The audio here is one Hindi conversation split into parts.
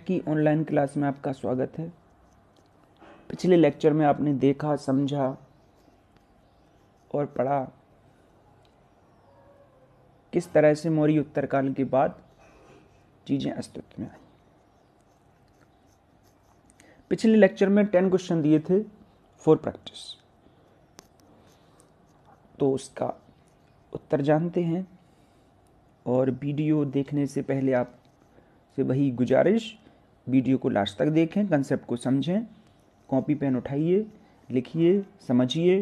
नेट की ऑनलाइन क्लास में आपका स्वागत है पिछले लेक्चर में आपने देखा समझा और पढ़ा किस तरह से मौर्य उत्तरकाल के बाद चीज़ें अस्तित्व में आई पिछले लेक्चर में टेन क्वेश्चन दिए थे फॉर प्रैक्टिस तो उसका उत्तर जानते हैं और वीडियो देखने से पहले आप से वही गुजारिश वीडियो को लास्ट तक देखें कंसेप्ट को समझें कॉपी पेन उठाइए लिखिए समझिए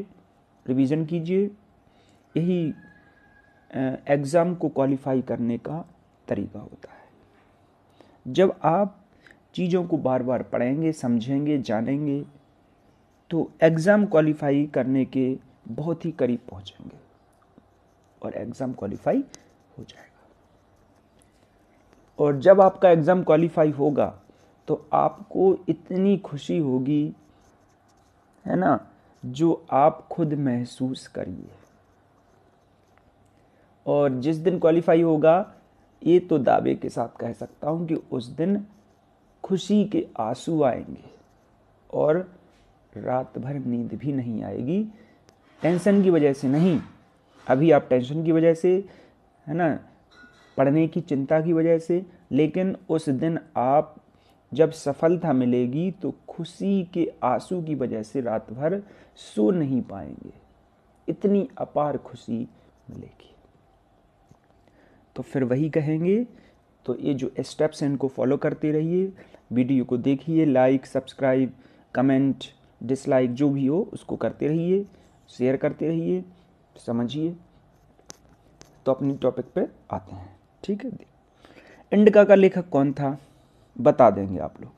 रिवीजन कीजिए यही एग्ज़ाम को क्वालिफाई करने का तरीका होता है जब आप चीज़ों को बार बार पढ़ेंगे समझेंगे जानेंगे तो एग्ज़ाम क्वालिफाई करने के बहुत ही करीब पहुंचेंगे और एग्ज़ाम क्वालिफाई हो जाएगा और जब आपका एग्ज़ाम क्वालिफाई होगा तो आपको इतनी खुशी होगी है ना जो आप खुद महसूस करिए और जिस दिन क्वालिफाई होगा ये तो दावे के साथ कह सकता हूँ कि उस दिन खुशी के आंसू आएंगे और रात भर नींद भी नहीं आएगी टेंशन की वजह से नहीं अभी आप टेंशन की वजह से है ना पढ़ने की चिंता की वजह से लेकिन उस दिन आप जब सफलता मिलेगी तो खुशी के आंसू की वजह से रात भर सो नहीं पाएंगे इतनी अपार खुशी मिलेगी तो फिर वही कहेंगे तो ये जो स्टेप्स हैं इनको फॉलो करते रहिए वीडियो को देखिए लाइक सब्सक्राइब कमेंट डिसलाइक जो भी हो उसको करते रहिए शेयर करते रहिए समझिए तो अपने टॉपिक पे आते हैं ठीक है इंडिका का लेखक कौन था बता देंगे आप लोग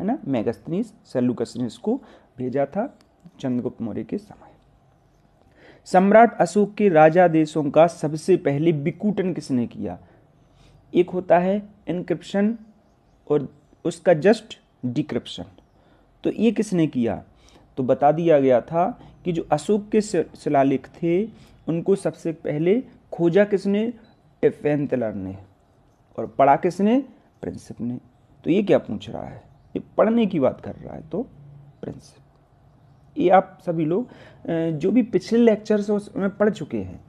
है ना मैगस्तनीस सेलुकसनीस को भेजा था चंद्रगुप्त मौर्य के समय सम्राट अशोक के राजा देशों का सबसे पहले विकूटन किसने किया एक होता है इनक्रिप्शन और उसका जस्ट डिक्रप्शन तो ये किसने किया तो बता दिया गया था कि जो अशोक के शिलालेख थे उनको सबसे पहले खोजा किसने टिफेंथलर ने और पढ़ा किसने प्रिंसिप ने तो ये क्या पूछ रहा है ये पढ़ने की बात कर रहा है तो प्रिंसिप ये आप सभी लोग जो भी पिछले लेक्चर से उसमें पढ़ चुके हैं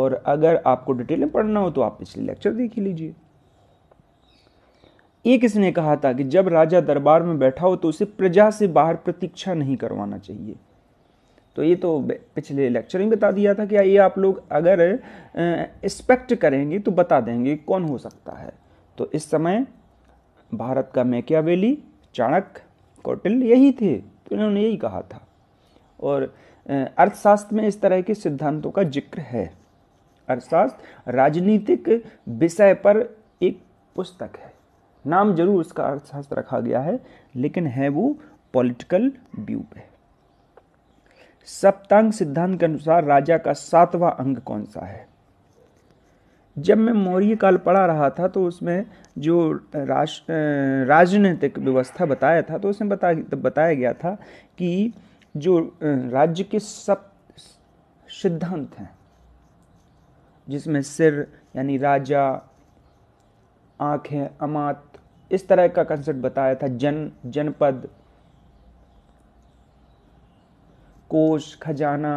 और अगर आपको डिटेल में पढ़ना हो तो आप पिछले लेक्चर देख लीजिए ये इसने कहा था कि जब राजा दरबार में बैठा हो तो उसे प्रजा से बाहर प्रतीक्षा नहीं करवाना चाहिए तो ये तो पिछले लेक्चर में बता दिया था कि ये आप लोग अगर एक्सपेक्ट करेंगे तो बता देंगे कौन हो सकता है तो इस समय भारत का मैकियावेली चाणक्य कौटिल यही थे तो इन्होंने यही कहा था और अर्थशास्त्र में इस तरह के सिद्धांतों का जिक्र है अर्थशास्त्र राजनीतिक विषय पर एक पुस्तक है नाम जरूर उसका अर्थशास्त्र रखा गया है लेकिन है वो पॉलिटिकल व्यू पे सप्तांग सिद्धांत के अनुसार राजा का सातवां अंग कौन सा है जब मैं मौर्य काल पढ़ा रहा था तो उसमें जो राष्ट्र राजनीतिक व्यवस्था बताया था तो उसमें बता बताया गया था कि जो राज्य के सब सिद्धांत हैं जिसमें सिर यानी राजा आँखें अमात इस तरह का कंसेप्ट बताया था जन जनपद कोष खजाना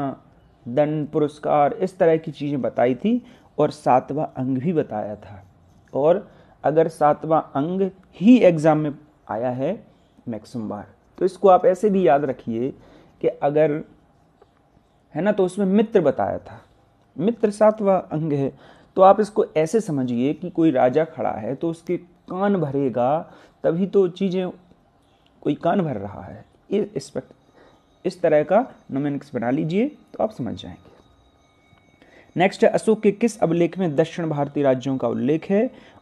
दंड पुरस्कार इस तरह की चीज़ें बताई थी और सातवां अंग भी बताया था और अगर सातवां अंग ही एग्ज़ाम में आया है मैक्सिम बार तो इसको आप ऐसे भी याद रखिए कि अगर है ना तो उसमें मित्र बताया था मित्र सातवां अंग है तो आप इसको ऐसे समझिए कि कोई राजा खड़ा है तो उसके कान भरेगा तभी तो चीज़ें कोई कान भर रहा है इस इस तरह का नोमेनिक्स बना लीजिए तो आप समझ जाएंगे नेक्स्ट है अशोक के किस अभिलेख में दक्षिण भारतीय राज्यों का उल्लेख है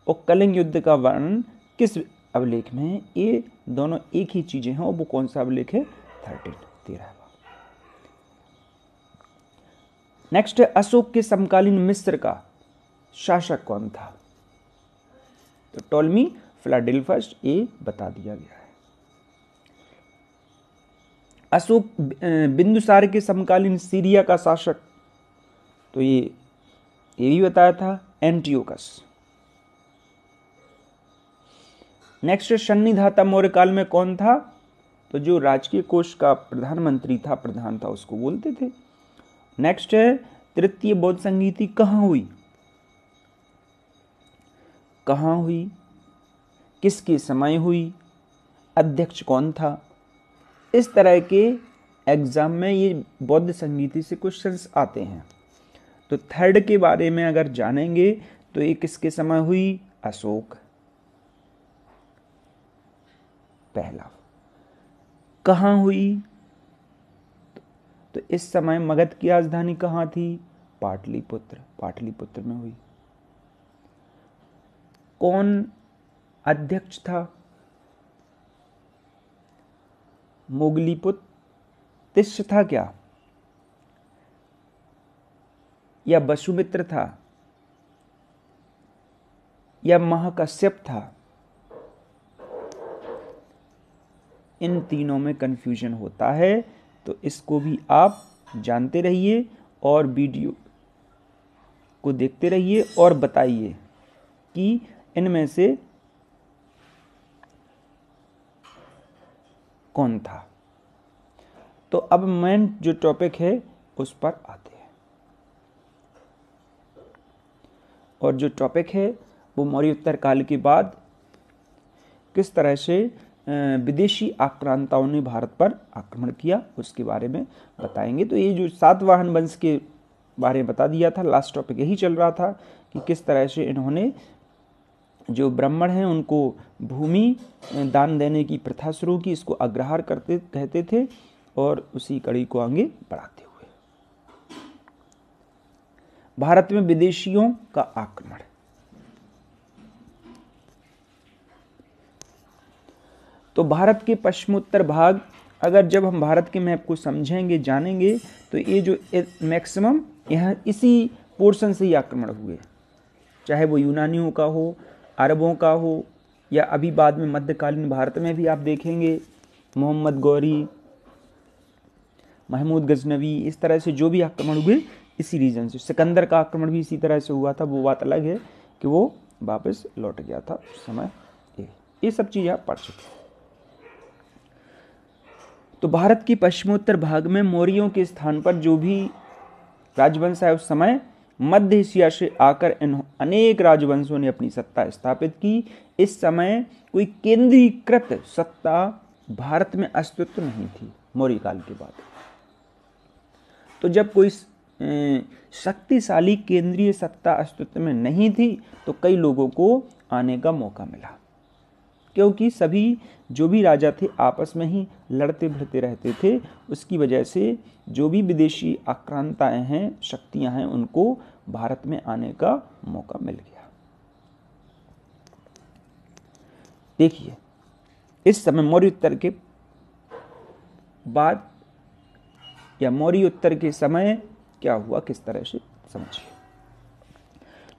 और कलिंग युद्ध का वर्णन किस अभिलेख में है ये दोनों एक ही चीज़ें हैं और वो कौन सा अभिलेख है थर्टीन तेरह नेक्स्ट है अशोक के समकालीन मिस्र का शासक कौन था तो टोलमी फिलाडेल्फस ए बता दिया गया है अशोक बिंदुसार के समकालीन सीरिया का शासक तो ये ये भी बताया था एंटियोकस नेक्स्ट धाता मौर्य काल में कौन था तो जो राजकीय कोष का प्रधानमंत्री था प्रधान था उसको बोलते थे नेक्स्ट है तृतीय बौद्ध संगीति कहा हुई कहाँ हुई किसके समय हुई अध्यक्ष कौन था इस तरह के एग्ज़ाम में ये बौद्ध संगीति से क्वेश्चंस आते हैं तो थर्ड के बारे में अगर जानेंगे तो ये किसके समय हुई अशोक पहला कहाँ हुई तो इस समय मगध की राजधानी कहाँ थी पाटलिपुत्र पाटलिपुत्र में हुई कौन अध्यक्ष था मुगलीपुत्र था क्या या वसुमित्र था या महाकश्यप था इन तीनों में कन्फ्यूजन होता है तो इसको भी आप जानते रहिए और वीडियो को देखते रहिए और बताइए कि इनमें से कौन था तो अब मेन जो टॉपिक है उस पर आते और जो टॉपिक है वो मौर्य उत्तर काल के बाद किस तरह से विदेशी आक्रांताओं ने भारत पर आक्रमण किया उसके बारे में बताएंगे तो ये जो सातवाहन वंश के बारे में बता दिया था लास्ट टॉपिक यही चल रहा था कि किस तरह से इन्होंने जो ब्राह्मण हैं उनको भूमि दान देने की प्रथा शुरू की इसको अग्रहार करते कहते थे और उसी कड़ी को आगे बढ़ाते भारत में विदेशियों का आक्रमण तो भारत के पश्चिमोत्तर भाग अगर जब हम भारत के मैप को समझेंगे जानेंगे तो ये जो मैक्सिमम यहाँ इसी पोर्शन से ही आक्रमण हुए चाहे वो यूनानियों का हो अरबों का हो या अभी बाद में मध्यकालीन भारत में भी आप देखेंगे मोहम्मद गौरी महमूद गजनवी इस तरह से जो भी आक्रमण हुए इसी रीजन से सिकंदर का आक्रमण भी इसी तरह से हुआ था वो बात अलग है कि वो वापस लौट गया था उस समय ये सब चीज़ आप पढ़ चुके तो भारत की पश्चिमोत्तर भाग में मौर्यों के स्थान पर जो भी राजवंश है उस समय मध्य एशिया से आकर इन अनेक राजवंशों ने अपनी सत्ता स्थापित की इस समय कोई केंद्रीकृत सत्ता भारत में अस्तित्व नहीं थी मौर्य काल के बाद तो जब कोई हम्म, शक्तिशाली केंद्रीय सत्ता अस्तित्व में नहीं थी तो कई लोगों को आने का मौका मिला क्योंकि सभी जो भी राजा थे आपस में ही लड़ते भिड़ते रहते थे उसकी वजह से जो भी विदेशी आक्रांताएँ हैं शक्तियाँ हैं उनको भारत में आने का मौका मिल गया देखिए इस समय मौर्य उत्तर के बाद या मौर्य उत्तर के समय क्या हुआ किस तरह से समझिए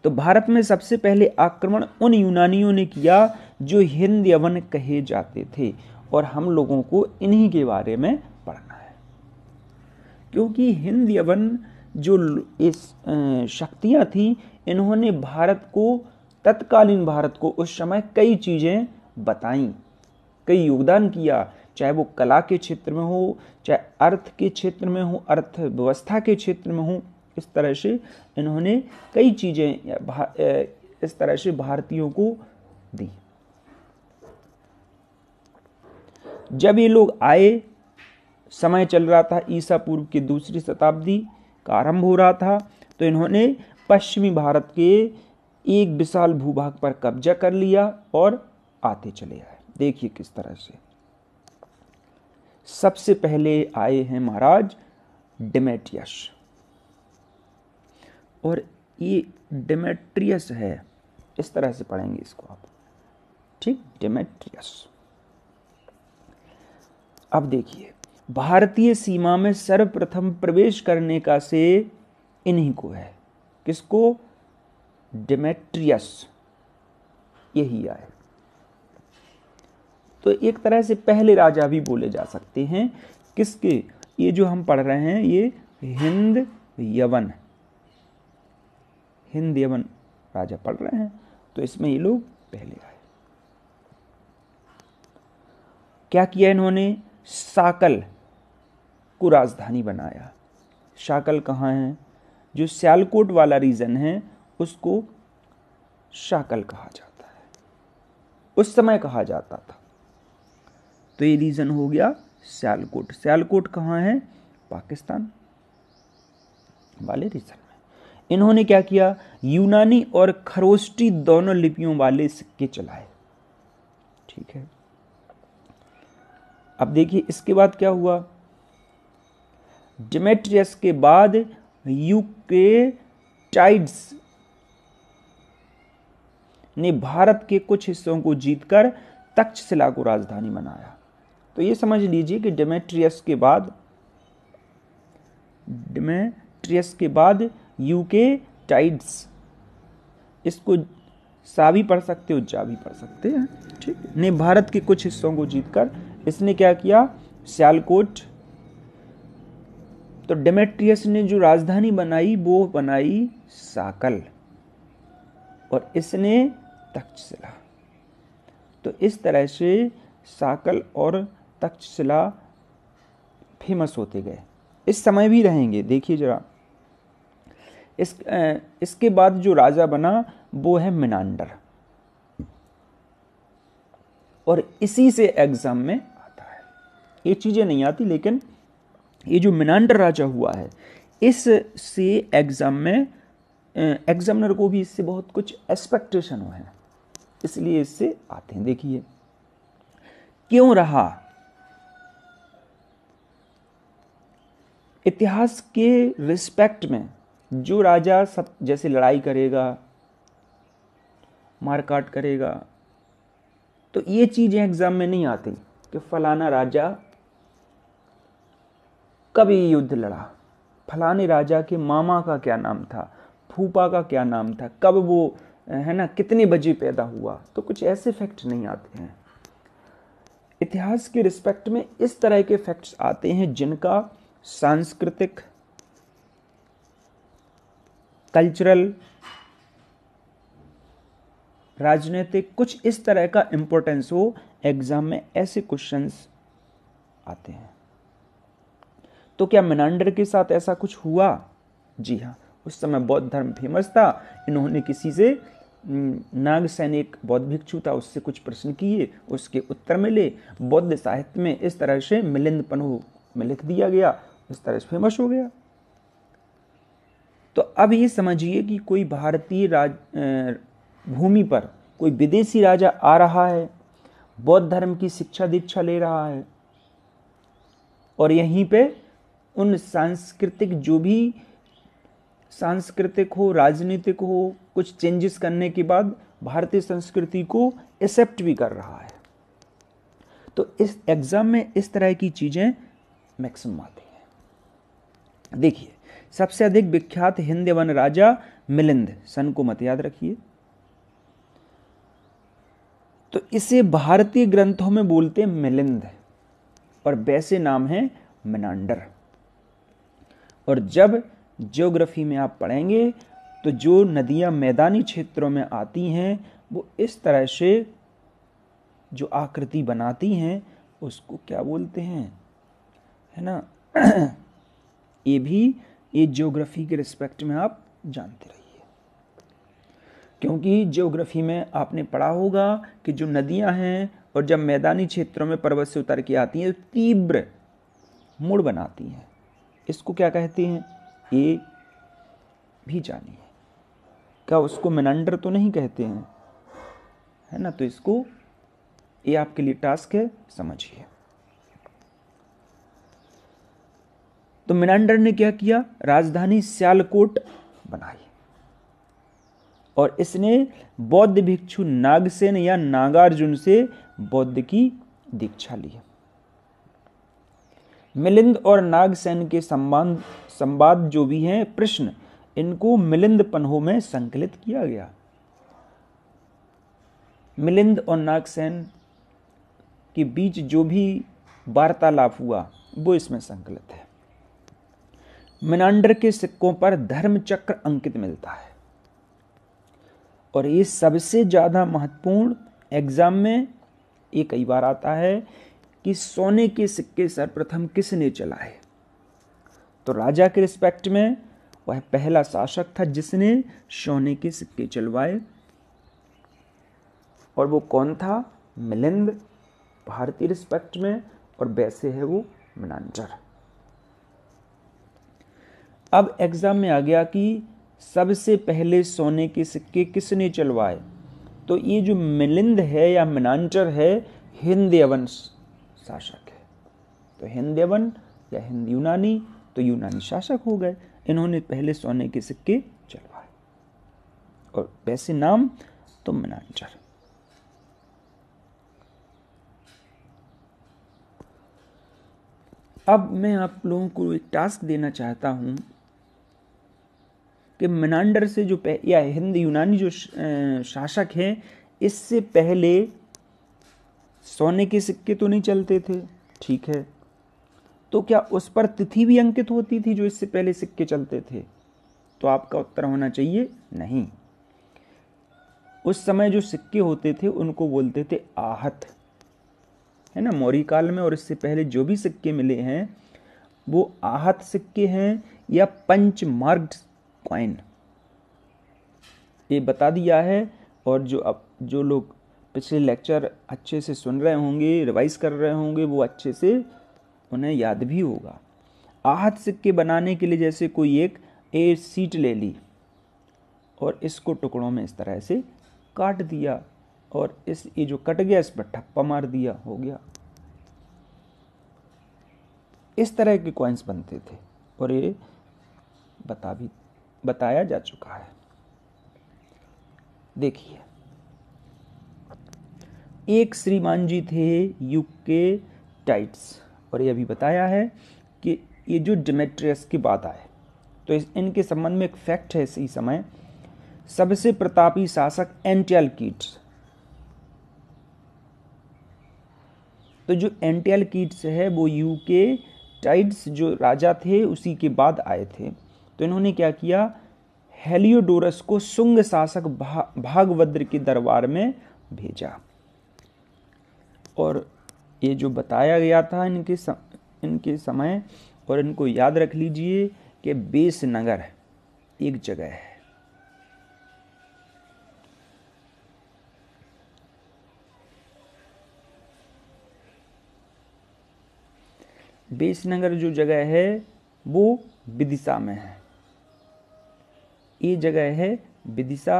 तो भारत में सबसे पहले आक्रमण उन यूनानियों ने किया जो हिंद यवन कहे जाते थे और हम लोगों को इन्हीं के बारे में पढ़ना है क्योंकि हिंद यवन जो इस शक्तियां थी इन्होंने भारत को तत्कालीन भारत को उस समय कई चीज़ें बताई कई योगदान किया चाहे वो कला के क्षेत्र में हो चाहे अर्थ के क्षेत्र में हो अर्थव्यवस्था के क्षेत्र में हो इस तरह से इन्होंने कई चीज़ें इस तरह से भारतीयों को दी जब ये लोग आए समय चल रहा था ईसा पूर्व की दूसरी शताब्दी का आरंभ हो रहा था तो इन्होंने पश्चिमी भारत के एक विशाल भूभाग पर कब्जा कर लिया और आते चले आए देखिए किस तरह से सबसे पहले आए हैं महाराज डेमेट्रियस और ये डेमेट्रियस है इस तरह से पढ़ेंगे इसको आप ठीक डेमेट्रियस अब देखिए भारतीय सीमा में सर्वप्रथम प्रवेश करने का से इन्हीं को है किसको डेमेट्रियस यही आए तो एक तरह से पहले राजा भी बोले जा सकते हैं किसके ये जो हम पढ़ रहे हैं ये हिंद यवन हिंद यवन राजा पढ़ रहे हैं तो इसमें ये लोग पहले आए क्या किया इन्होंने साकल को राजधानी बनाया शाकल कहाँ है जो सियालकोट वाला रीजन है उसको शाकल कहा जाता है उस समय कहा जाता था तो ये रीजन हो गया सियालकोट सियालकोट कहाँ है पाकिस्तान वाले रीजन में इन्होंने क्या किया यूनानी और खरोस्टी दोनों लिपियों वाले सिक्के चलाए ठीक है अब देखिए इसके बाद क्या हुआ डिमेट्रियस के बाद यूके टाइड्स ने भारत के कुछ हिस्सों को जीतकर तक्षशिला को राजधानी बनाया तो ये समझ लीजिए कि डेमेट्रियस के बाद डेमेट्रियस के बाद यूके टाइड्स इसको सा भी पढ़ सकते हो जा भी पढ़ सकते हैं ठीक ने भारत के कुछ हिस्सों को जीतकर इसने क्या किया सियालकोट तो डेमेट्रियस ने जो राजधानी बनाई वो बनाई साकल और इसने तक्षशिला तो इस तरह से साकल और तक्षशिला फेमस होते गए इस समय भी रहेंगे देखिए जरा इस इसके बाद जो राजा बना वो है मिनांडर और इसी से एग्जाम में आता है ये चीज़ें नहीं आती लेकिन ये जो मिनांडर राजा हुआ है इससे एग्ज़ाम में एग्जामिनर को भी इससे बहुत कुछ एक्सपेक्टेशन हुए हैं इसलिए इससे आते हैं देखिए क्यों रहा इतिहास के रिस्पेक्ट में जो राजा सब जैसे लड़ाई करेगा मारकाट करेगा तो ये चीज़ें एग्ज़ाम में नहीं आती कि फलाना राजा कभी युद्ध लड़ा फलाने राजा के मामा का क्या नाम था फूफा का क्या नाम था कब वो है ना कितने बजे पैदा हुआ तो कुछ ऐसे फैक्ट नहीं आते हैं इतिहास के रिस्पेक्ट में इस तरह के फैक्ट्स आते हैं जिनका सांस्कृतिक कल्चरल राजनीतिक कुछ इस तरह का इंपॉर्टेंस हो एग्ज़ाम में ऐसे क्वेश्चंस आते हैं तो क्या मिनांडर के साथ ऐसा कुछ हुआ जी हाँ उस समय बौद्ध धर्म फेमस था इन्होंने किसी से नाग सैनिक बौद्ध भिक्षु था उससे कुछ प्रश्न किए उसके उत्तर मिले बौद्ध साहित्य में इस तरह से मिलिंद पनु में लिख दिया गया इस तरह से फेमस हो गया तो अब ये समझिए कि कोई भारतीय राज भूमि पर कोई विदेशी राजा आ रहा है बौद्ध धर्म की शिक्षा दीक्षा ले रहा है और यहीं पे उन सांस्कृतिक जो भी सांस्कृतिक हो राजनीतिक हो कुछ चेंजेस करने के बाद भारतीय संस्कृति को एक्सेप्ट भी कर रहा है तो इस एग्ज़ाम में इस तरह की चीज़ें मैक्सिमम आती देखिए सबसे अधिक विख्यात हिंद वन राजा मिलिंद सन को मत याद रखिए तो इसे भारतीय ग्रंथों में बोलते मिलिंद पर वैसे नाम है मिनांडर और जब ज्योग्राफी में आप पढ़ेंगे तो जो नदियां मैदानी क्षेत्रों में आती हैं वो इस तरह से जो आकृति बनाती हैं उसको क्या बोलते हैं है ना ये भी ये ज्योग्राफी के रिस्पेक्ट में आप जानते रहिए क्योंकि ज्योग्राफी में आपने पढ़ा होगा कि जो नदियां हैं और जब मैदानी क्षेत्रों में पर्वत से उतर के आती हैं तो तीव्र मुड़ बनाती हैं इसको क्या कहते हैं ये भी जानिए क्या उसको मिनंडर तो नहीं कहते हैं है ना तो इसको ये आपके लिए टास्क है समझिए तो मिनांडर ने क्या किया राजधानी सियालकोट बनाई और इसने बौद्ध भिक्षु नागसेन या नागार्जुन से बौद्ध की दीक्षा ली मिलिंद और नागसेन के संबंध संवाद जो भी हैं प्रश्न इनको मिलिंद पन्हों में संकलित किया गया मिलिंद और नागसेन के बीच जो भी वार्तालाप हुआ वो इसमें संकलित है मिनांडर के सिक्कों पर धर्म चक्र अंकित मिलता है और ये सबसे ज़्यादा महत्वपूर्ण एग्ज़ाम में ये कई बार आता है कि सोने के सिक्के सर्वप्रथम किसने चलाए तो राजा के रिस्पेक्ट में वह पहला शासक था जिसने सोने के सिक्के चलवाए और वो कौन था मिलिंद भारतीय रिस्पेक्ट में और वैसे है वो मिनांडर अब एग्ज़ाम में आ गया कि सबसे पहले सोने के सिक्के किसने चलवाए तो ये जो मिलिंद है या मिनांचर है हिंदयवन शासक है तो हिंदयवन या हिंद यूनानी तो यूनानी शासक हो गए इन्होंने पहले सोने के सिक्के चलवाए और वैसे नाम तो मिनांचर अब मैं आप लोगों को एक टास्क देना चाहता हूं कि मनांडर से जो पह, या हिंद यूनानी जो शासक हैं इससे पहले सोने के सिक्के तो नहीं चलते थे ठीक है तो क्या उस पर तिथि भी अंकित होती थी जो इससे पहले सिक्के चलते थे तो आपका उत्तर होना चाहिए नहीं उस समय जो सिक्के होते थे उनको बोलते थे आहत है ना मौर्य काल में और इससे पहले जो भी सिक्के मिले हैं वो आहत सिक्के हैं या पंच मार्ग कॉइन ये बता दिया है और जो अब जो लोग पिछले लेक्चर अच्छे से सुन रहे होंगे रिवाइज कर रहे होंगे वो अच्छे से उन्हें याद भी होगा आहत सिक्के बनाने के लिए जैसे कोई एक ए सीट ले ली और इसको टुकड़ों में इस तरह से काट दिया और इस ये जो कट गया इस पर ठप्पा मार दिया हो गया इस तरह के कॉइन्स बनते थे और ये बता भी बताया जा चुका है देखिए एक श्रीमान जी थे युग के टाइट्स और ये अभी बताया है कि ये जो डेमेट्रियस की बात आए तो इस इनके संबंध में एक फैक्ट है इसी समय सबसे प्रतापी शासक एंटियल कीट्स तो जो एंटियल कीट्स है वो यू के टाइड्स जो राजा थे उसी के बाद आए थे तो इन्होंने क्या किया हेलियोडोरस को सुंग शासक भा, भागवद्र के दरबार में भेजा और ये जो बताया गया था इनके सम, इनके समय और इनको याद रख लीजिए कि बेसनगर एक जगह है नगर जो जगह है वो विदिशा में है ये जगह है विदिशा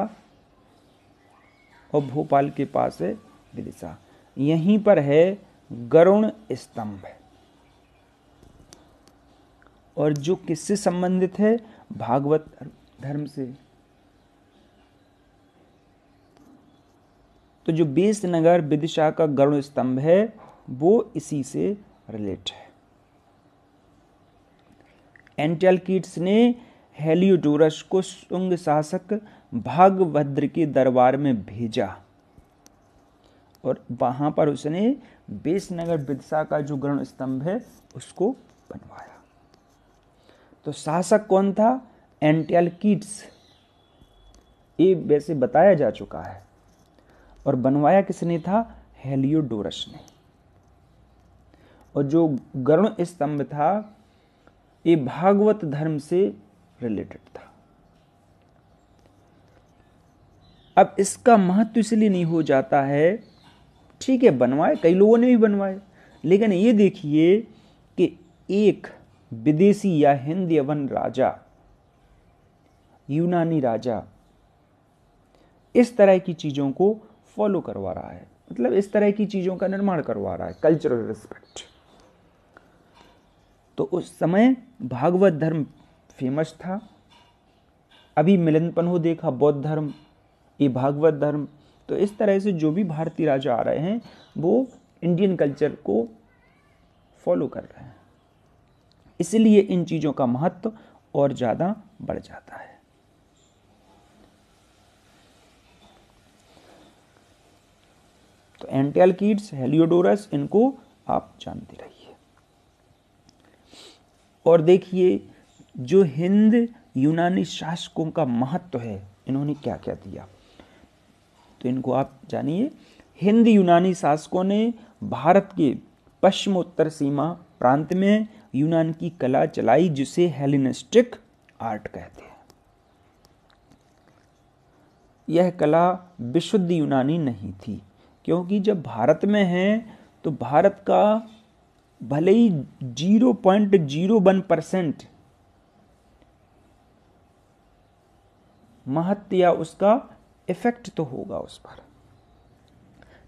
और भोपाल के पास है विदिशा यहीं पर है गरुण स्तंभ और जो किससे संबंधित है भागवत धर्म से तो जो बेस नगर विदिशा का गरुण स्तंभ है वो इसी से रिलेट है एंटल किड्स ने हेलियोडोरस को शुंग शासक भागभद्र के दरबार में भेजा और वहां पर उसने बेसनगर बिदसा का जो ग्रहण स्तंभ है उसको बनवाया तो शासक कौन था एंटियल किड्स ये वैसे बताया जा चुका है और बनवाया किसने था हेलियोडोरस ने और जो गरुण स्तंभ था ये भागवत धर्म से रिलेटेड था अब इसका महत्व इसलिए नहीं हो जाता है ठीक है बनवाए कई लोगों ने भी बनवाए लेकिन ये देखिए कि एक विदेशी या हिंद यवन राजा यूनानी राजा इस तरह की चीज़ों को फॉलो करवा रहा है मतलब इस तरह की चीज़ों का निर्माण करवा रहा है कल्चरल रिस्पेक्ट तो उस समय भागवत धर्म फेमस था अभी मिलनपन हो देखा बौद्ध धर्म ये भागवत धर्म तो इस तरह से जो भी भारतीय राजा आ रहे हैं वो इंडियन कल्चर को फॉलो कर रहे हैं इसलिए इन चीज़ों का महत्व और ज़्यादा बढ़ जाता है तो एंटेल किड्स हेलियोडोरस इनको आप जानते रहिए और देखिए जो हिंद यूनानी शासकों का महत्व है इन्होंने क्या क्या दिया तो इनको आप जानिए हिंद यूनानी शासकों ने भारत के पश्चिमोत्तर सीमा प्रांत में यूनान की कला चलाई जिसे हेलिनिस्टिक आर्ट कहते हैं यह कला विशुद्ध यूनानी नहीं थी क्योंकि जब भारत में है तो भारत का भले ही zero point zero one percent महत्व या उसका इफेक्ट तो होगा उस पर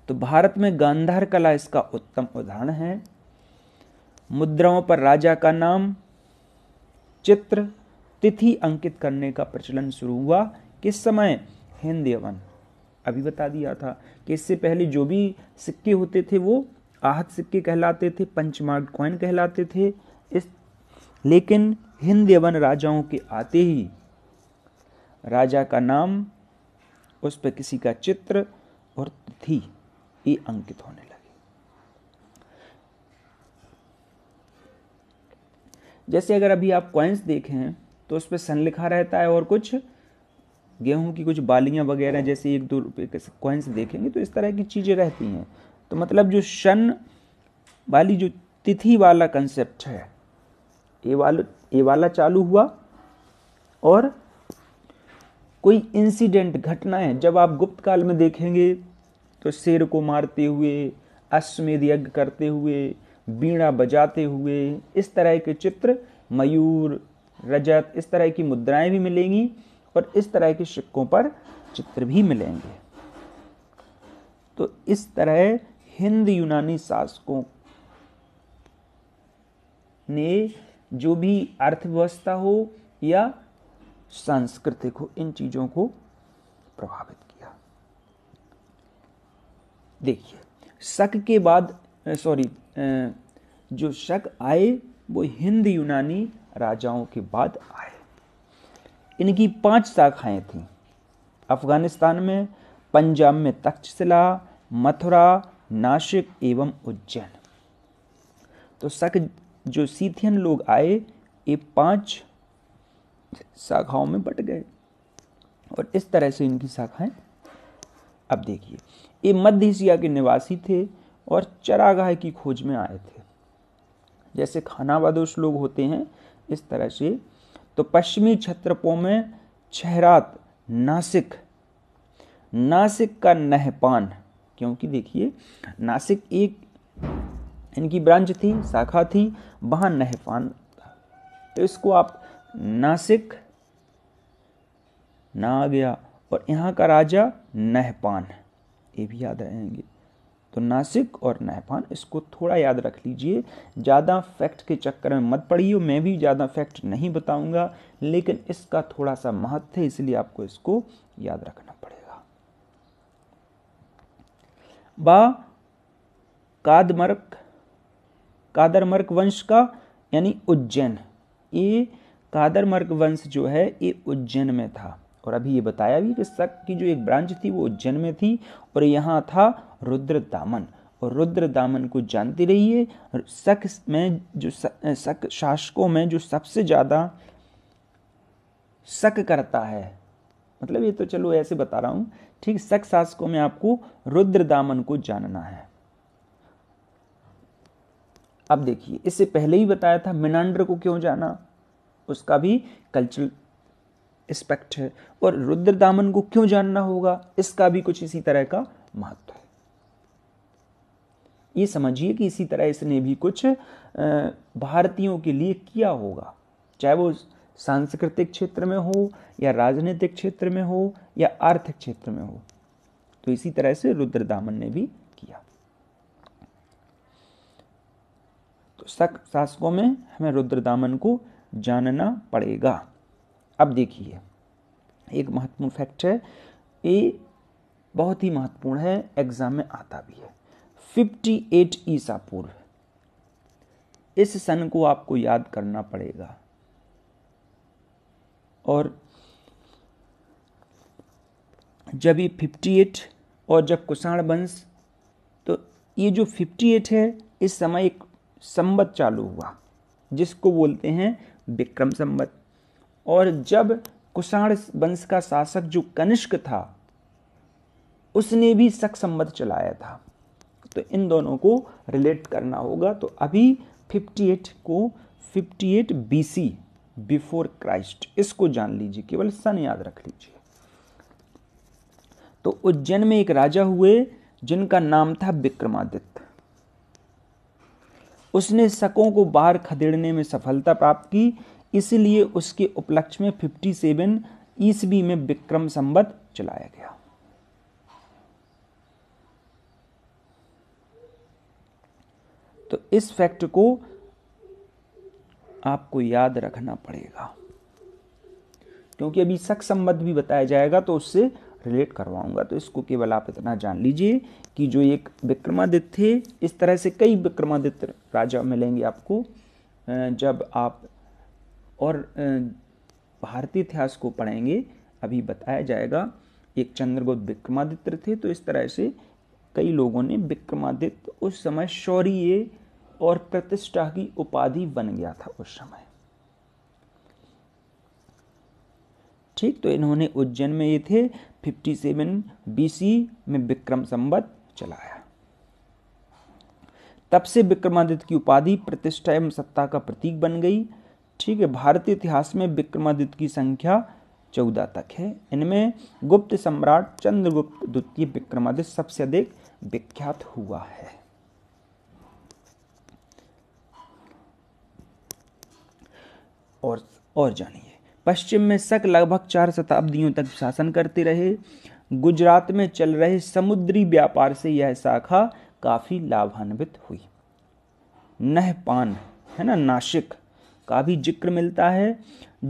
तो भारत में गांधार कला इसका उत्तम उदाहरण है मुद्राओं पर राजा का नाम चित्र तिथि अंकित करने का प्रचलन शुरू हुआ किस समय हिंद यवन अभी बता दिया था कि इससे पहले जो भी सिक्के होते थे वो आहत सिक्के कहलाते थे पंचमार्ग कॉइन कहलाते थे इस लेकिन हिंद यवन राजाओं के आते ही राजा का नाम उस पर किसी का चित्र और तिथि ये अंकित होने लगे जैसे अगर अभी आप क्वाइंस देखें तो उस पर सन लिखा रहता है और कुछ गेहूं की कुछ बालियां वगैरह जैसे एक दो रुपये के क्वाइंस देखेंगे तो इस तरह की चीज़ें रहती हैं तो मतलब जो शन वाली जो तिथि वाला कंसेप्ट है ये वाला ये वाला चालू हुआ और कोई इंसिडेंट घटना है जब आप गुप्त काल में देखेंगे तो शेर को मारते हुए अश्वमेध यज्ञ करते हुए बीणा बजाते हुए इस तरह के चित्र मयूर रजत इस तरह की मुद्राएं भी मिलेंगी और इस तरह के सिक्कों पर चित्र भी मिलेंगे तो इस तरह हिंद यूनानी शासकों ने जो भी अर्थव्यवस्था हो या संस्कृति को इन चीज़ों को प्रभावित किया देखिए शक के बाद सॉरी जो शक आए वो हिंद यूनानी राजाओं के बाद आए इनकी पांच शाखाएं थीं अफगानिस्तान में पंजाब में तक्षशिला मथुरा नासिक एवं उज्जैन तो शक जो सीथियन लोग आए ये पांच शाखाओं में बट गए और इस तरह से इनकी शाखाएं अब देखिए ये मध्य एशिया के निवासी थे और चरागाह की खोज में आए थे जैसे खानावादोश लोग होते हैं इस तरह से तो पश्चिमी छत्रपों में छहरात नासिक नासिक का नहपान क्योंकि देखिए नासिक एक इनकी ब्रांच थी शाखा थी वहां नहपान था तो इसको आप नासिक ना आ गया और यहाँ का राजा नहपान ये भी याद रहेंगे तो नासिक और नहपान इसको थोड़ा याद रख लीजिए ज़्यादा फैक्ट के चक्कर में मत पड़िए मैं भी ज़्यादा फैक्ट नहीं बताऊंगा लेकिन इसका थोड़ा सा महत्व है इसलिए आपको इसको याद रखना पड़ेगा बा कादमर्क कादरमर्क वंश का यानी उज्जैन ये कादरमर्ग वंश जो है ये उज्जैन में था और अभी ये बताया भी कि शक की जो एक ब्रांच थी वो उज्जैन में थी और यहाँ था रुद्र दामन और रुद्र दामन को जानती रहिए शक में जो शक शासकों में जो सबसे ज़्यादा शक करता है मतलब ये तो चलो ऐसे बता रहा हूँ ठीक शक शासकों में आपको रुद्र दामन को जानना है अब देखिए इससे पहले ही बताया था मिनांडर को क्यों जाना उसका भी कल्चरल एस्पेक्ट है और रुद्र दामन को क्यों जानना होगा इसका भी कुछ इसी तरह का महत्व है ये समझिए कि इसी तरह इसने भी कुछ भारतीयों के लिए किया होगा चाहे वो सांस्कृतिक क्षेत्र में हो या राजनीतिक क्षेत्र में हो या आर्थिक क्षेत्र में हो तो इसी तरह से रुद्र दामन ने भी किया तो शासकों में हमें रुद्र दामन को जानना पड़ेगा अब देखिए एक महत्वपूर्ण फैक्ट है ये बहुत ही महत्वपूर्ण है एग्जाम में आता भी है 58 ईसा पूर्व इस सन को आपको याद करना पड़ेगा और जब ये 58 और जब कुषाण वंश तो ये जो 58 है इस समय एक संबत चालू हुआ जिसको बोलते हैं विक्रम संवत और जब कुषाण वंश का शासक जो कनिष्क था उसने भी शक संबत चलाया था तो इन दोनों को रिलेट करना होगा तो अभी 58 को 58 बीसी बिफोर क्राइस्ट इसको जान लीजिए केवल सन याद रख लीजिए तो उज्जैन में एक राजा हुए जिनका नाम था विक्रमादित्य उसने शकों को बाहर खदेड़ने में सफलता प्राप्त की इसलिए उसके उपलक्ष्य में 57 सेवन ईस्वी में विक्रम संबत चलाया गया तो इस फैक्ट को आपको याद रखना पड़ेगा क्योंकि अभी शक संबद्ध भी बताया जाएगा तो उससे रिलेट करवाऊंगा तो इसको केवल आप इतना जान लीजिए कि जो एक विक्रमादित्य थे इस तरह से कई विक्रमादित्य राजा मिलेंगे आपको जब आप और भारतीय इतिहास को पढ़ेंगे अभी बताया जाएगा एक चंद्रगुप्त विक्रमादित्य थे तो इस तरह से कई लोगों ने विक्रमादित्य उस समय शौर्य और प्रतिष्ठा की उपाधि बन गया था उस समय ठीक तो इन्होंने उज्जैन में ये थे 57 बीसी में विक्रम संबत चलाया तब से विक्रमादित्य की उपाधि प्रतिष्ठा एवं सत्ता का प्रतीक बन गई ठीक है भारतीय इतिहास में विक्रमादित्य की संख्या चौदह तक है इनमें गुप्त सम्राट चंद्रगुप्त द्वितीय विक्रमादित्य सबसे अधिक विख्यात हुआ है और और जानिए पश्चिम में शक लगभग चार शताब्दियों तक शासन करते रहे गुजरात में चल रहे समुद्री व्यापार से यह शाखा काफ़ी लाभान्वित हुई नहपान है ना नासिक का भी जिक्र मिलता है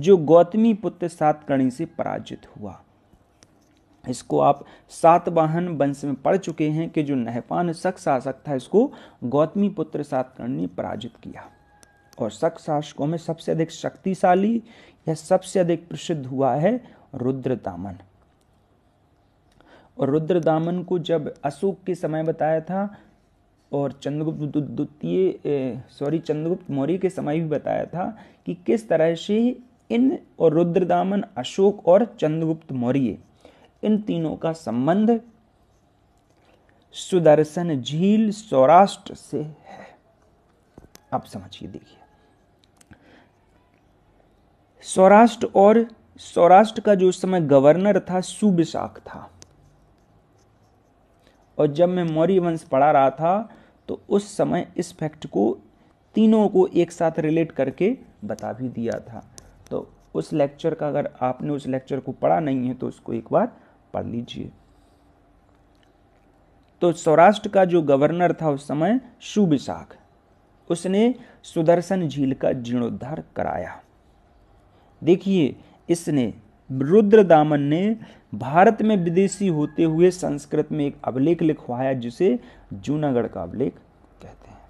जो गौतमी पुत्र सातकर्णी से पराजित हुआ इसको आप सातवाहन वंश में पढ़ चुके हैं कि जो नहपान शक शासक था इसको गौतमी पुत्र सातकर्णी ने पराजित किया और शक शासकों में सबसे अधिक शक्तिशाली यह सबसे अधिक प्रसिद्ध हुआ है रुद्र दामन और रुद्र दामन को जब अशोक के समय बताया था और चंद्रगुप्त द्वितीय सॉरी चंद्रगुप्त मौर्य के समय भी बताया था कि किस तरह से इन और रुद्रदामन अशोक और चंद्रगुप्त मौर्य इन तीनों का संबंध सुदर्शन झील सौराष्ट्र से है आप समझिए देखिए सौराष्ट्र और सौराष्ट्र का जो उस समय गवर्नर था सुबिशाख था और जब मैं मौर्य वंश पढ़ा रहा था तो उस समय इस फैक्ट को तीनों को एक साथ रिलेट करके बता भी दिया था तो उस लेक्चर का अगर आपने उस लेक्चर को पढ़ा नहीं है तो उसको एक बार पढ़ लीजिए तो सौराष्ट्र का जो गवर्नर था उस समय शुभिशाख उसने सुदर्शन झील का जीर्णोद्धार कराया देखिए इसने रुद्र दामन ने भारत में विदेशी होते हुए संस्कृत में एक अभिलेख लिखवाया जिसे जूनागढ़ का अभिलेख कहते हैं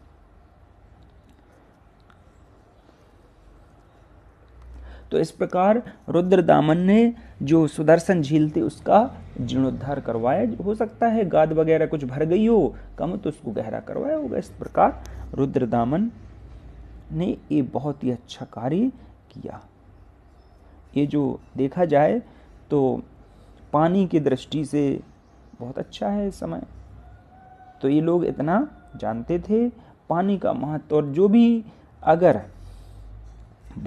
तो इस प्रकार रुद्र दामन ने जो सुदर्शन झील थे उसका जीर्णोद्धार करवाया हो सकता है गाद वगैरह कुछ भर गई हो कम तो उसको गहरा करवाया होगा इस प्रकार रुद्र दामन ने ये बहुत ही अच्छा कार्य किया ये जो देखा जाए तो पानी की दृष्टि से बहुत अच्छा है इस समय तो ये लोग इतना जानते थे पानी का महत्व और जो भी अगर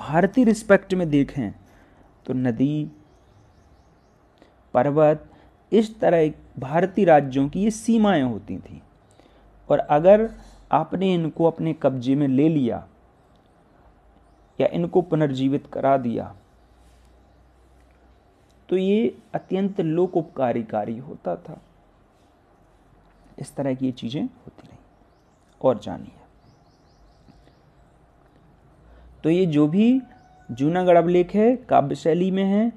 भारतीय रिस्पेक्ट में देखें तो नदी पर्वत इस तरह भारतीय राज्यों की ये सीमाएं होती थी और अगर आपने इनको अपने कब्जे में ले लिया या इनको पुनर्जीवित करा दिया तो ये अत्यंत लोकोपकारी कार्य होता था इस तरह की ये चीज़ें होती रही और जानिए तो ये जो भी जूनागढ़ अभिलेख है काव्य शैली में है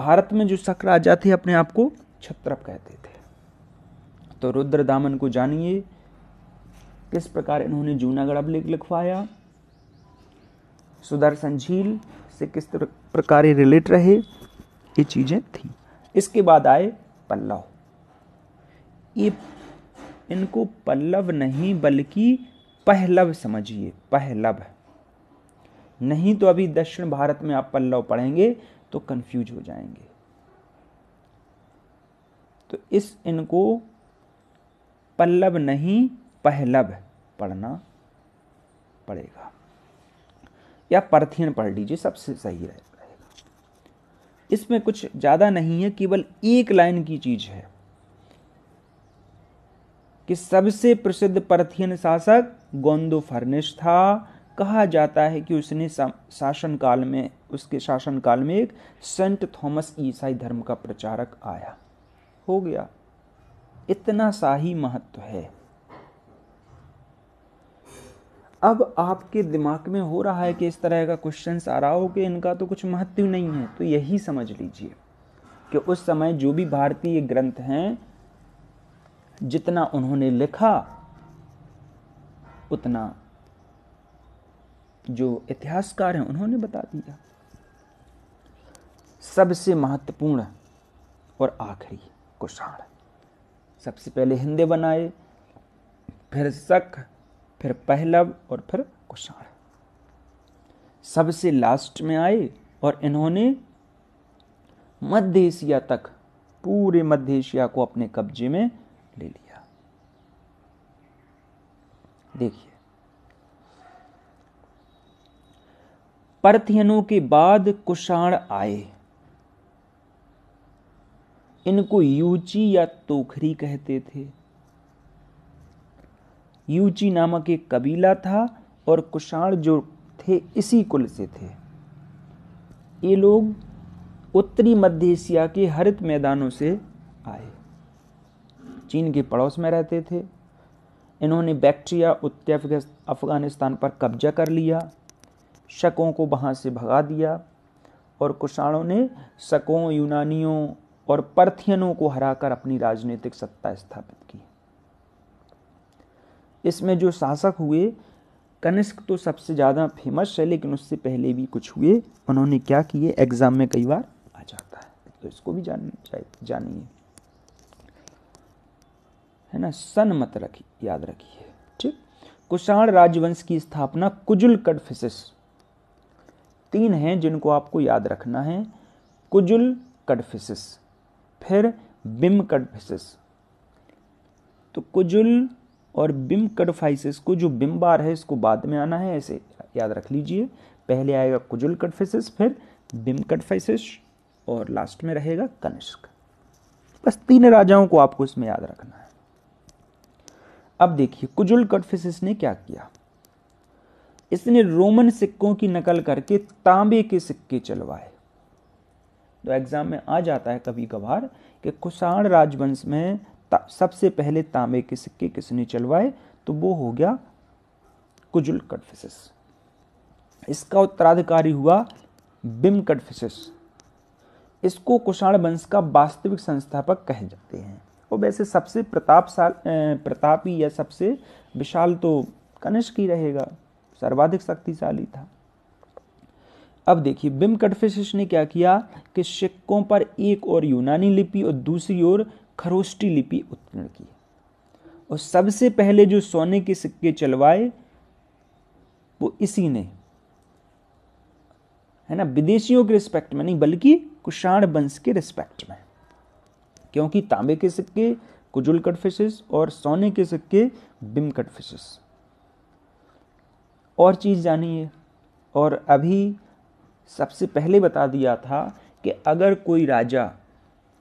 भारत में जो शक राजा थे अपने आप को छत्रप कहते थे तो रुद्र दामन को जानिए किस प्रकार इन्होंने जूनागढ़ अभिलेख लिखवाया सुदर्शन झील से किस प्रकार रिलेट रहे ये चीज़ें थी इसके बाद आए पल्लव ये इनको पल्लव नहीं बल्कि पहलव समझिए पहलव नहीं तो अभी दक्षिण भारत में आप पल्लव पढ़ेंगे तो कंफ्यूज हो जाएंगे तो इस इनको पल्लव नहीं पहलव पढ़ना पड़ेगा या परथियन पढ़ लीजिए सबसे सही रहेगा इसमें कुछ ज़्यादा नहीं है केवल एक लाइन की चीज है कि सबसे प्रसिद्ध परथियन शासक गोंदो फर्निश था कहा जाता है कि उसने शासन काल में उसके शासन काल में एक सेंट थॉमस ईसाई धर्म का प्रचारक आया हो गया इतना सा ही महत्व है अब आपके दिमाग में हो रहा है कि इस तरह का क्वेश्चन आ रहा हो कि इनका तो कुछ महत्व नहीं है तो यही समझ लीजिए कि उस समय जो भी भारतीय ग्रंथ हैं जितना उन्होंने लिखा उतना जो इतिहासकार हैं उन्होंने बता दिया सबसे महत्वपूर्ण और आखिरी कुषाण सबसे पहले हिंदे बनाए फिर सख फिर पहलव और फिर कुषाण सबसे लास्ट में आए और इन्होंने मध्य एशिया तक पूरे मध्य एशिया को अपने कब्जे में ले लिया देखिए पर्थियनों के बाद कुषाण आए इनको यूची या तोखरी कहते थे यूची नामक एक कबीला था और कुषाण जो थे इसी कुल से थे ये लोग उत्तरी मध्य एशिया के हरित मैदानों से आए चीन के पड़ोस में रहते थे इन्होंने बैक्टीरिया उत्तर अफगानिस्तान पर कब्जा कर लिया शकों को वहाँ से भगा दिया और कुषाणों ने शकों यूनानियों और पर्थियनों को हराकर अपनी राजनीतिक सत्ता स्थापित की इसमें जो शासक हुए कनिष्क तो सबसे ज़्यादा फेमस है लेकिन उससे पहले भी कुछ हुए उन्होंने क्या किए एग्ज़ाम में कई बार आ जाता है तो इसको भी जान जानिए है ना सन मत रखी याद रखिए ठीक कुषाण राजवंश की स्थापना कुजुल कडफिसिस तीन हैं जिनको आपको याद रखना है कुजुल कडफिसिस फिर बिम कडफिसिस तो कुजुल और बिम कटफाइसिस को जो बिम बार है इसको बाद में आना है ऐसे याद रख लीजिए पहले आएगा कुजुल कडफेसिस फिर बिम कटफाइसिस और लास्ट में रहेगा कनिष्क बस तीन राजाओं को आपको इसमें याद रखना है अब देखिए कुजुल कडफेसिस ने क्या किया इसने रोमन सिक्कों की नकल करके तांबे के सिक्के चलवाए तो एग्जाम में आ जाता है कभी कभार कि कुषाण राजवंश में सबसे पहले तांबे के सिक्के किसने चलवाए तो वो हो गया कुजुल कटफिसस इसका उत्तराधिकारी हुआ बिम कटफिसस इसको कुषाण वंश का वास्तविक संस्थापक कहे जाते हैं और वैसे सबसे प्रतापशाल प्रतापी या सबसे विशाल तो कनिष्क ही रहेगा सर्वाधिक शक्तिशाली था अब देखिए बिम कटफिशिश ने क्या किया कि सिक्कों पर एक और यूनानी लिपि और दूसरी ओर खरोष्टी लिपि उत्कीर्ण की और सबसे पहले जो सोने के सिक्के चलवाए वो इसी ने है ना विदेशियों के रिस्पेक्ट में नहीं बल्कि कुषाण वंश के रिस्पेक्ट में क्योंकि तांबे के सिक्के कुजुल कटफिशेस और सोने के सिक्के बिम कटफिशेस और चीज़ जानिए और अभी सबसे पहले बता दिया था कि अगर कोई राजा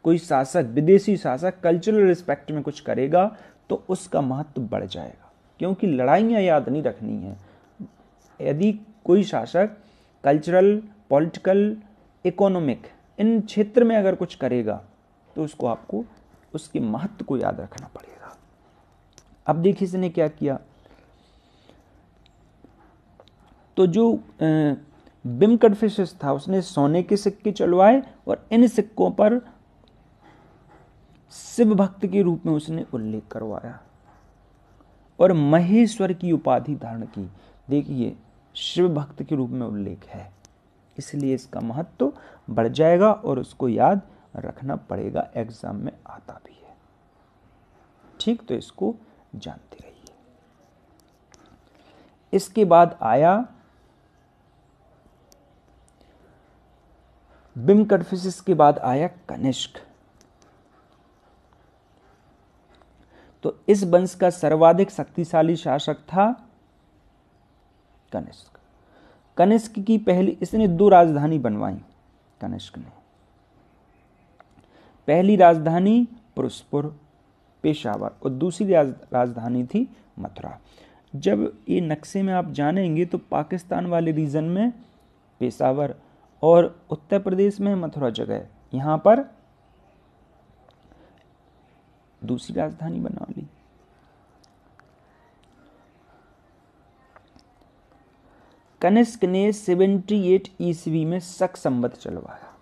कोई शासक विदेशी शासक कल्चरल रिस्पेक्ट में कुछ करेगा तो उसका महत्व बढ़ जाएगा क्योंकि लड़ाइयाँ याद नहीं रखनी है यदि कोई शासक कल्चरल पॉलिटिकल इकोनॉमिक इन क्षेत्र में अगर कुछ करेगा तो उसको आपको उसके महत्व को याद रखना पड़ेगा अब देखिए इसने क्या किया तो जो बिम था उसने सोने के सिक्के चलवाए और इन सिक्कों पर शिव भक्त के रूप में उसने उल्लेख करवाया और महेश्वर की उपाधि धारण की देखिए शिव भक्त के रूप में उल्लेख है इसलिए इसका महत्व तो बढ़ जाएगा और उसको याद रखना पड़ेगा एग्जाम में आता भी है ठीक तो इसको जानते रहिए इसके बाद आया कटफिस के बाद आया कनिष्क तो इस वंश का सर्वाधिक शक्तिशाली शासक था कनिष्क कनिष्क की पहली इसने दो राजधानी बनवाई कनिष्क ने पहली राजधानी पुरुषपुर पेशावर और दूसरी राज, राजधानी थी मथुरा जब ये नक्शे में आप जानेंगे तो पाकिस्तान वाले रीजन में पेशावर और उत्तर प्रदेश में मथुरा जगह यहाँ पर दूसरी राजधानी बना ली कनिष्क ने 78 ईस्वी में शक संबत चलवाया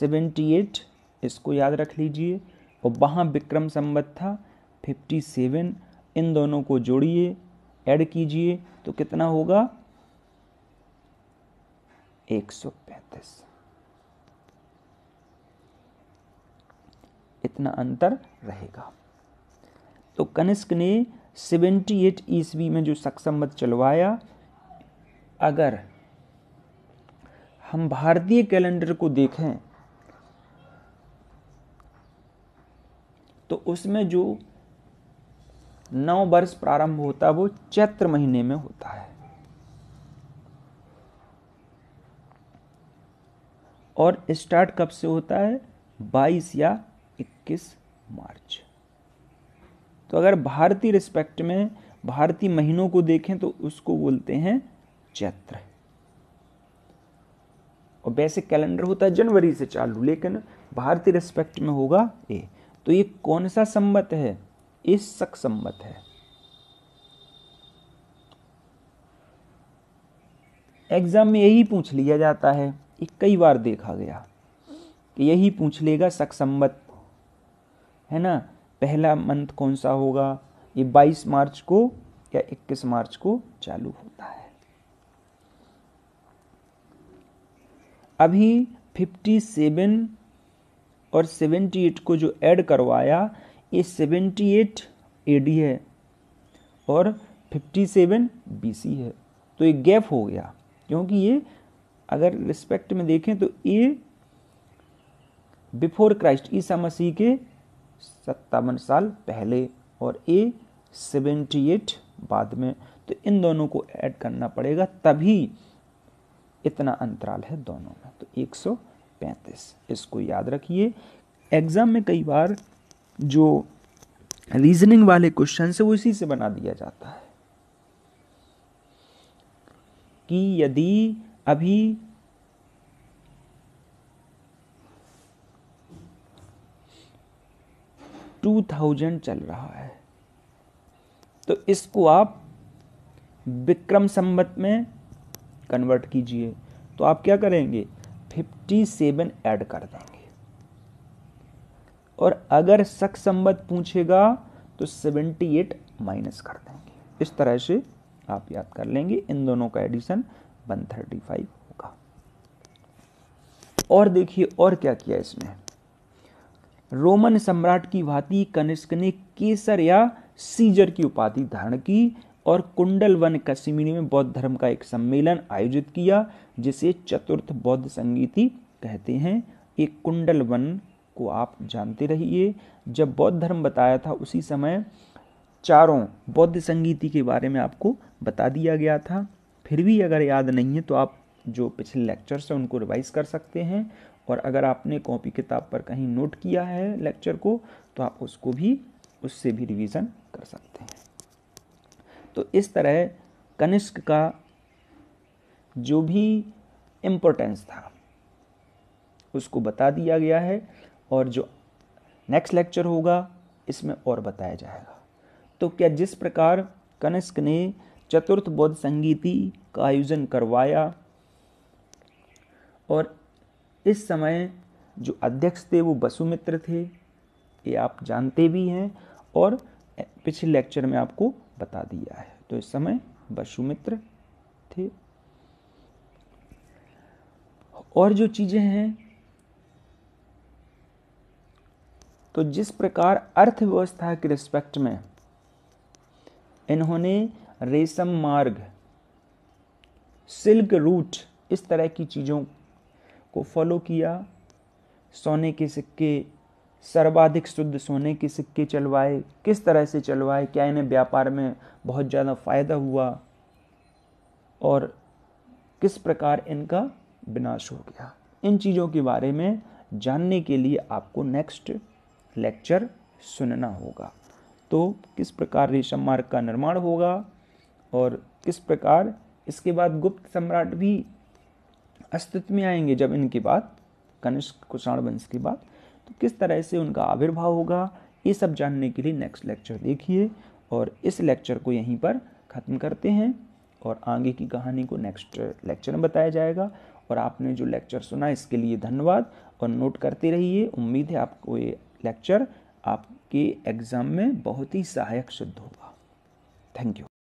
78 इसको याद रख लीजिए और वहां विक्रम संबत था 57 इन दोनों को जोड़िए ऐड कीजिए तो कितना होगा 135 इतना अंतर रहेगा तो कनिष्क ने 78 एट ईस्वी में जो सकसंबत चलवाया अगर हम भारतीय कैलेंडर को देखें तो उसमें जो नौ वर्ष प्रारंभ होता है वो चैत्र महीने में होता है और स्टार्ट कब से होता है 22 या 21 मार्च तो अगर भारतीय रिस्पेक्ट में भारतीय महीनों को देखें तो उसको बोलते हैं चैत्र और वैसे कैलेंडर होता है जनवरी से चालू लेकिन भारतीय रिस्पेक्ट में होगा ए तो ये कौन सा संबत है इस सक संबत है एग्जाम में यही पूछ लिया जाता है कई बार देखा गया कि यही पूछ लेगा सक संबत है ना पहला मंथ कौन सा होगा ये 22 मार्च को या 21 मार्च को चालू होता है अभी 57 और 78 को जो ऐड करवाया ये 78 एडी है और 57 बीसी है तो ये गैप हो गया क्योंकि ये अगर रिस्पेक्ट में देखें तो ये बिफोर क्राइस्ट ईसा मसीह के सत्तावन साल पहले और ए सेवेंटी एट बाद में तो इन दोनों को ऐड करना पड़ेगा तभी इतना अंतराल है दोनों में तो 135 इसको याद रखिए एग्ज़ाम में कई बार जो रीजनिंग वाले क्वेश्चन है वो इसी से बना दिया जाता है कि यदि अभी टू थाउजेंड चल रहा है तो इसको आप विक्रम संबत में कन्वर्ट कीजिए तो आप क्या करेंगे फिफ्टी सेवन ऐड कर देंगे और अगर सख संबत पूछेगा तो सेवेंटी एट माइनस कर देंगे इस तरह से आप याद कर लेंगे इन दोनों का एडिशन वन थर्टी फाइव होगा और देखिए और क्या किया इसमें रोमन सम्राट की भांति कनिष्क ने केसर या सीजर की उपाधि धारण की और कुंडल वन कश्मीर में बौद्ध धर्म का एक सम्मेलन आयोजित किया जिसे चतुर्थ बौद्ध संगीति कहते हैं एक कुंडल वन को आप जानते रहिए जब बौद्ध धर्म बताया था उसी समय चारों बौद्ध संगीति के बारे में आपको बता दिया गया था फिर भी अगर याद नहीं है तो आप जो पिछले लेक्चर्स हैं उनको रिवाइज कर सकते हैं और अगर आपने कॉपी किताब पर कहीं नोट किया है लेक्चर को तो आप उसको भी उससे भी रिवीजन कर सकते हैं तो इस तरह कनिष्क का जो भी इम्पोर्टेंस था उसको बता दिया गया है और जो नेक्स्ट लेक्चर होगा इसमें और बताया जाएगा तो क्या जिस प्रकार कनिष्क ने चतुर्थ बौद्ध संगीति का आयोजन करवाया और इस समय जो अध्यक्ष थे वो बसुमित्र थे ये आप जानते भी हैं और पिछले लेक्चर में आपको बता दिया है तो इस समय बसुमित्र थे और जो चीज़ें हैं तो जिस प्रकार अर्थव्यवस्था के रिस्पेक्ट में इन्होंने रेशम मार्ग सिल्क रूट इस तरह की चीज़ों को फॉलो किया सोने के सिक्के सर्वाधिक शुद्ध सोने के सिक्के चलवाए किस तरह से चलवाए क्या इन्हें व्यापार में बहुत ज़्यादा फायदा हुआ और किस प्रकार इनका विनाश हो गया इन चीज़ों के बारे में जानने के लिए आपको नेक्स्ट लेक्चर सुनना होगा तो किस प्रकार रेशम मार्ग का निर्माण होगा और किस प्रकार इसके बाद गुप्त सम्राट भी अस्तित्व में आएंगे जब इनकी बात कनिष्क कुषाण वंश की बात तो किस तरह से उनका आविर्भाव होगा ये सब जानने के लिए नेक्स्ट लेक्चर देखिए और इस लेक्चर को यहीं पर ख़त्म करते हैं और आगे की कहानी को नेक्स्ट लेक्चर में बताया जाएगा और आपने जो लेक्चर सुना इसके लिए धन्यवाद और नोट करते रहिए उम्मीद है आपको ये लेक्चर आपके एग्ज़ाम में बहुत ही सहायक सिद्ध होगा थैंक यू